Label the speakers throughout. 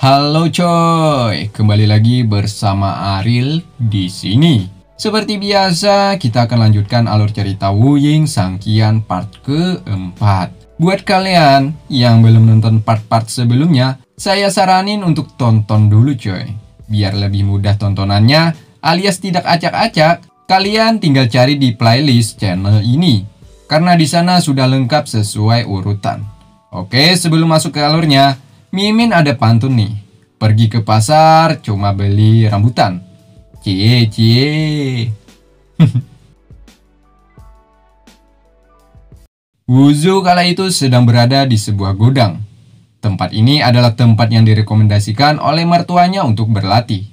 Speaker 1: Halo coy, kembali lagi bersama Aril di sini. Seperti biasa, kita akan lanjutkan alur cerita Wuying Sangkian part keempat. Buat kalian yang belum nonton part-part sebelumnya, saya saranin untuk tonton dulu coy. Biar lebih mudah tontonannya alias tidak acak-acak, kalian tinggal cari di playlist channel ini. Karena di sana sudah lengkap sesuai urutan. Oke, sebelum masuk ke alurnya, Mimin ada pantun nih. Pergi ke pasar cuma beli rambutan. Cie cie. Wuzu kala itu sedang berada di sebuah gudang. Tempat ini adalah tempat yang direkomendasikan oleh mertuanya untuk berlatih.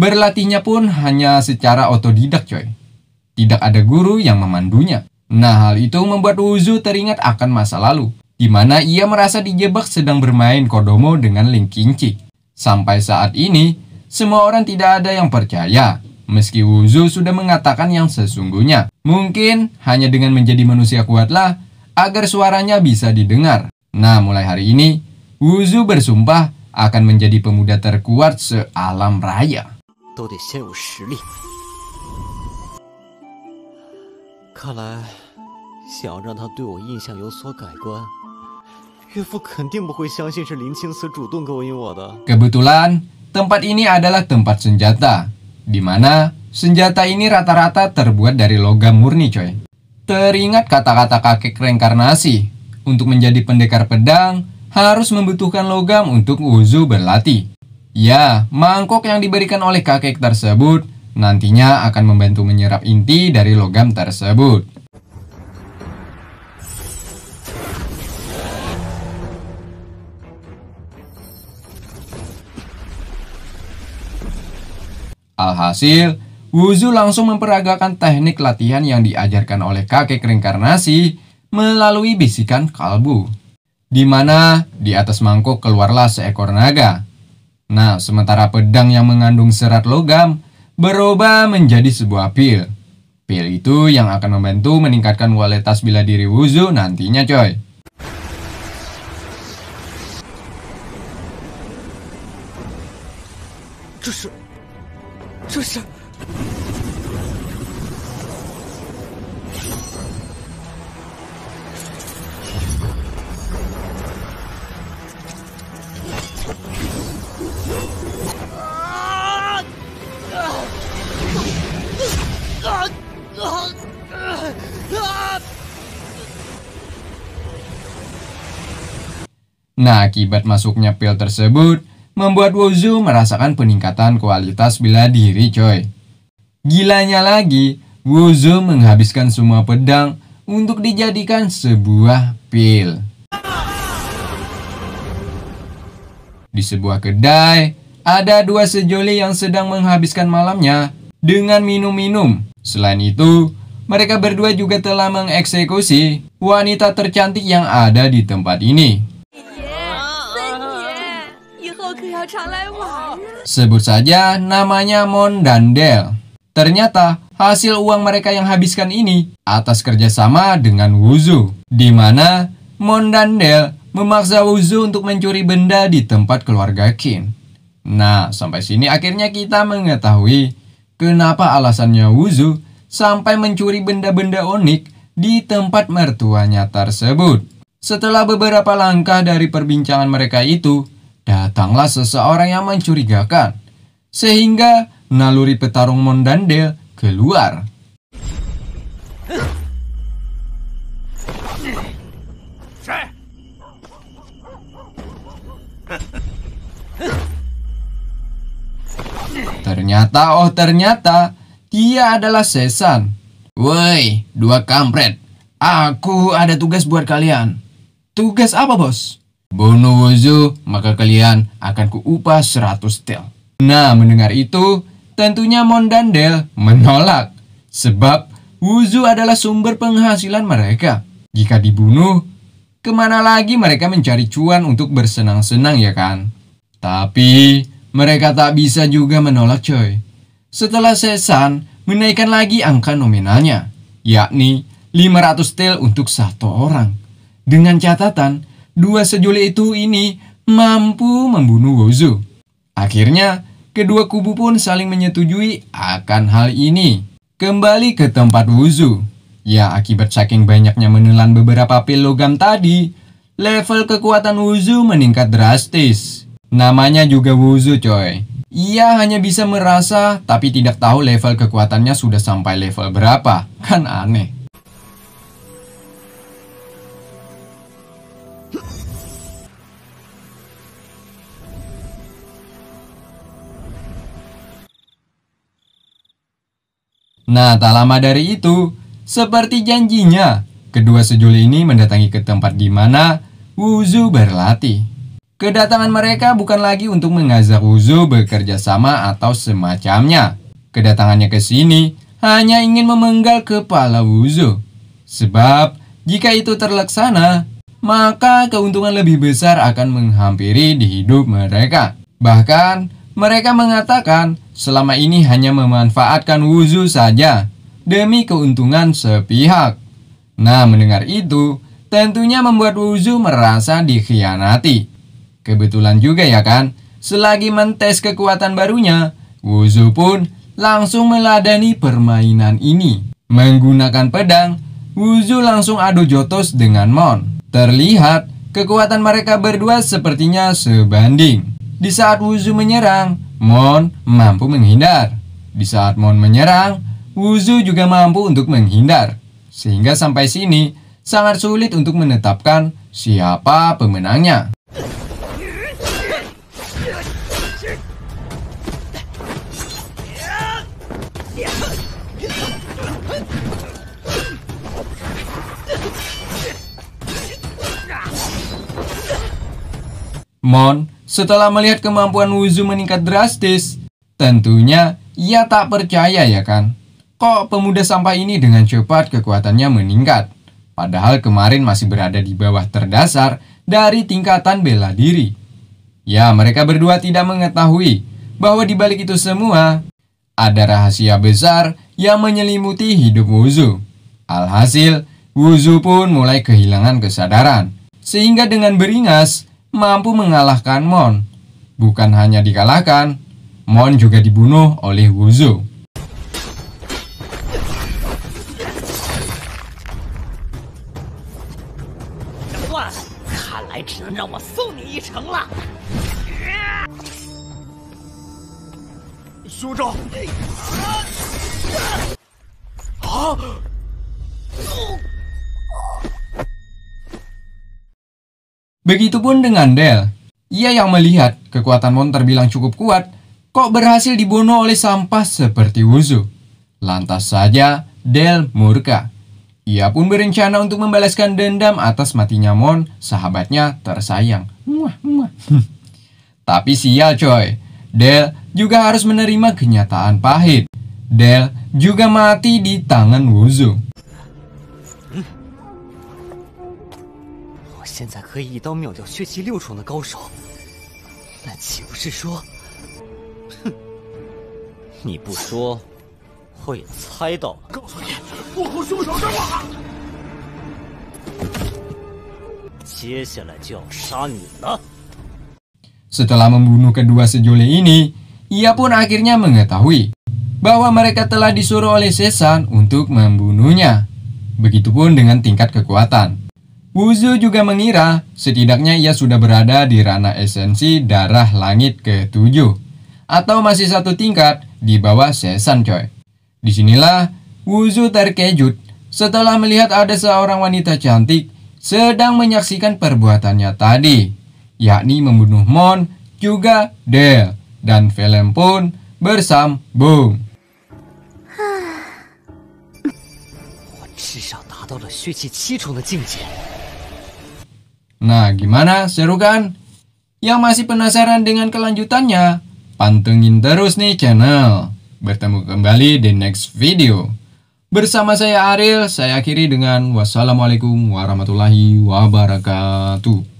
Speaker 1: Berlatihnya pun hanya secara otodidak coy. Tidak ada guru yang memandunya. Nah, hal itu membuat Wuzu teringat akan masa lalu, di mana ia merasa dijebak sedang bermain Kodomo dengan Ling Kinci. Sampai saat ini, semua orang tidak ada yang percaya, meski Wuzu sudah mengatakan yang sesungguhnya. Mungkin hanya dengan menjadi manusia kuatlah, agar suaranya bisa didengar. Nah, mulai hari ini, Wuzu bersumpah akan menjadi pemuda terkuat sealam raya. 都得先有实力。看来，想要让他对我印象有所改观，岳父肯定不会相信是林青瓷主动勾引我的。Kebetulan tempat ini adalah tempat senjata, di mana senjata ini rata-rata terbuat dari logam murni, coy. Teringat kata-kata kakek reinkarnasi, untuk menjadi pendekar pedang harus membutuhkan logam untuk uzu berlatih. Ya, mangkok yang diberikan oleh kakek tersebut nantinya akan membantu menyerap inti dari logam tersebut. Alhasil, Wuzu langsung memperagakan teknik latihan yang diajarkan oleh kakek reinkarnasi melalui bisikan kalbu. Di mana di atas mangkok keluarlah seekor naga Nah, sementara pedang yang mengandung serat logam berubah menjadi sebuah pil. Pil itu yang akan membantu meningkatkan kualitas bila diri wuzu nantinya coy. Tusuk. Tusuk. Nah, akibat masuknya pil tersebut, membuat Wozu merasakan peningkatan kualitas bila diri coy. Gilanya lagi, Wozu menghabiskan semua pedang untuk dijadikan sebuah pil. Di sebuah kedai, ada dua sejoli yang sedang menghabiskan malamnya dengan minum-minum. Selain itu, mereka berdua juga telah mengeksekusi wanita tercantik yang ada di tempat ini. Sebut saja namanya Mon dan Del. Ternyata hasil uang mereka yang habiskan ini atas kerjasama dengan Wuzu, di mana Mon dan Del memaksa Wuzu untuk mencuri benda di tempat keluarga Kin. Nah, sampai sini akhirnya kita mengetahui kenapa alasannya Wuzu sampai mencuri benda-benda unik di tempat mertuanya tersebut. Setelah beberapa langkah dari perbincangan mereka itu, Datanglah seseorang yang mencurigakan, sehingga naluri petarung mondandel keluar. Ternyata, oh ternyata, dia adalah Sesan. Woi, dua kampret. Aku ada tugas buat kalian. Tugas apa, bos? Bono Wuzu maka kalian akan kuupas 100 tel. Nah, mendengar itu, tentunya Mondandel menolak. Sebab Wuzu adalah sumber penghasilan mereka. Jika dibunuh, kemana lagi mereka mencari cuan untuk bersenang-senang ya kan? Tapi, mereka tak bisa juga menolak coy. Setelah Sesan menaikkan lagi angka nominalnya, yakni 500 tel untuk satu orang. Dengan catatan, dua sejoli itu ini mampu membunuh Wuzu. Akhirnya, kedua kubu pun saling menyetujui akan hal ini. Kembali ke tempat Wuzu. Ya, akibat saking banyaknya menelan beberapa pil logam tadi, level kekuatan Wuzu meningkat drastis. Namanya juga Wuzu coy. Ia hanya bisa merasa tapi tidak tahu level kekuatannya sudah sampai level berapa. Kan aneh. Nah, tak lama dari itu, seperti janjinya, kedua sejoli ini mendatangi ke tempat di mana Wuzu berlatih. Kedatangan mereka bukan lagi untuk mengajak Wuzu bekerja sama atau semacamnya. Kedatangannya ke sini hanya ingin memenggal kepala Wuzu. Sebab jika itu terlaksana, maka keuntungan lebih besar akan menghampiri di hidup mereka. Bahkan mereka mengatakan selama ini hanya memanfaatkan Wuzu saja demi keuntungan sepihak. Nah, mendengar itu tentunya membuat Wuzu merasa dikhianati. Kebetulan juga ya kan, selagi mentes kekuatan barunya, Wuzu pun langsung meladani permainan ini. Menggunakan pedang, Wuzu langsung adu jotos dengan Mon. Terlihat, kekuatan mereka berdua sepertinya sebanding. Di saat Wuzu menyerang, Mon mampu menghindar. Di saat Mon menyerang, Wuzu juga mampu untuk menghindar. Sehingga sampai sini, sangat sulit untuk menetapkan siapa pemenangnya. Mon setelah melihat kemampuan Wuzu meningkat drastis, tentunya ia tak percaya ya kan? Kok pemuda sampah ini dengan cepat kekuatannya meningkat? Padahal kemarin masih berada di bawah terdasar dari tingkatan bela diri. Ya, mereka berdua tidak mengetahui bahwa di balik itu semua ada rahasia besar yang menyelimuti hidup Wuzu. Alhasil, Wuzu pun mulai kehilangan kesadaran. Sehingga dengan beringas, mampu mengalahkan Mon. Bukan hanya dikalahkan, Mon juga dibunuh oleh Wuzhou. Suzhou. Begitupun dengan Del, Ia yang melihat kekuatan Mon terbilang cukup kuat, kok berhasil dibunuh oleh sampah seperti Wuzu. Lantas saja, Del murka. Ia pun berencana untuk membalaskan dendam atas matinya Mon, sahabatnya tersayang. Muah, muah. Hmm. Tapi sial coy, Del juga harus menerima kenyataan pahit. Del juga mati di tangan Wuzu. 现在可以一刀秒掉血气六重的高手，那岂不是说，哼，你不说，我也猜到了。告诉你，幕后凶手是我。接下来就要杀你了。Setelah membunuh kedua sejoli ini, ia pun akhirnya mengetahui bahwa mereka telah disuruh oleh Sesan untuk membunuhnya. Begitupun dengan tingkat kekuatan. Wuzu juga mengira setidaknya ia sudah berada di ranah esensi darah langit ke-7 atau masih satu tingkat di bawah Sesan Choi. Disinilah Wuzu terkejut setelah melihat ada seorang wanita cantik sedang menyaksikan perbuatannya tadi, yakni membunuh Mon, juga Del, dan Velen pun bersambung. 至少达到了血气七重的境界。Nah, gimana seru kan? Yang masih penasaran dengan kelanjutannya? Pantengin terus nih channel. Bertemu kembali di next video. Bersama saya Ariel, saya akhiri dengan wassalamualaikum warahmatullahi wabarakatuh.